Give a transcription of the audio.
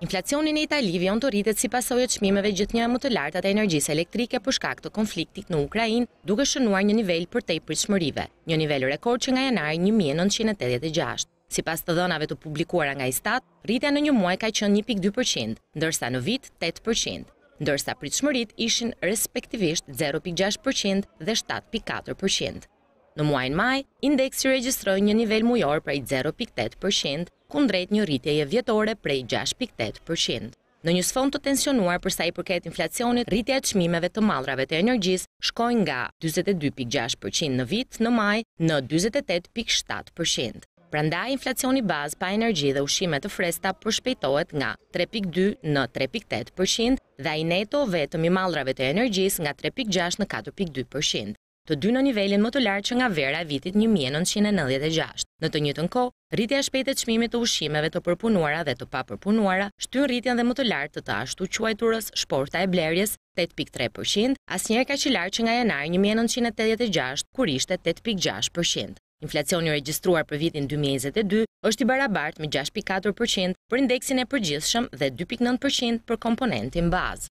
Inflacionin e Itali vion të rritet si pasojë të shmimeve gjithë një më të lartat e energjisë elektrike për shkak të konfliktit në Ukrajin, duke shënuar një nivel për tej për një nivel rekord që nga janari 1986. Si pas të dhënave të publikuara nga i stat, rritja në një muaj ka qënë 1.2%, ndërsa në vit 8% ndërsa pritë ishin respektivisht 0.6% dhe 7.4%. Në muajnë maj, indeksi regjistroj një nivel mujor prej 0.8%, kundrejt një rritjeje vjetore prej 6.8%. Në një sfond të tensionuar përsa i përket inflacionit, rritja e shmimeve të malrave të energjis shkojnë nga 22.6% në vit në maj në 28.7%. Pranda inflacioni bazë pa energji dhe ushime të fresta përshpejtohet nga 3.2 në 3.8% dhe i neto vetëm i malrave të energjis nga 3.6 në 4.2% të dy në nivelin më të lartë që nga vera e vitit 1996. Në të një të nko, rritja shpejtet shmimi të ushimeve të përpunuara dhe të papërpunuara, shtyn rritjen dhe më të lartë të të ashtu quajturës shporta e blerjes 8.3%, as njerë ka që lartë që nga janari 1986, kur ishte 8.6%. Inflacioni registruar për vitin 2022 është i barabart me 6.4% për indeksin e përgjithshëm dhe 2.9% për komponentin bazë.